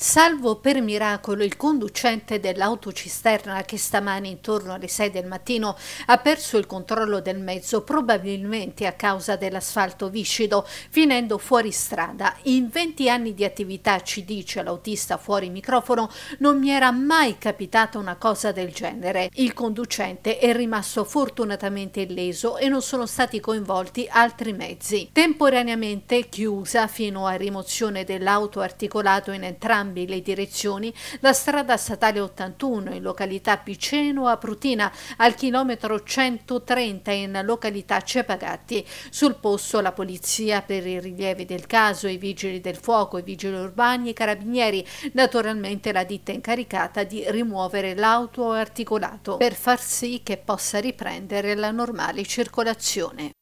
Salvo per miracolo il conducente dell'autocisterna che stamani intorno alle 6 del mattino ha perso il controllo del mezzo probabilmente a causa dell'asfalto viscido, finendo fuori strada. In 20 anni di attività, ci dice l'autista fuori microfono, non mi era mai capitata una cosa del genere. Il conducente è rimasto fortunatamente illeso e non sono stati coinvolti altri mezzi. Temporaneamente chiusa fino a rimozione dell'auto articolato in entrambi entrambe le direzioni la strada statale 81 in località Piceno a Prutina al chilometro 130 in località Cepagatti. Sul posto la polizia per i rilievi del caso, i vigili del fuoco, i vigili urbani e i carabinieri, naturalmente la ditta incaricata di rimuovere l'auto articolato per far sì che possa riprendere la normale circolazione.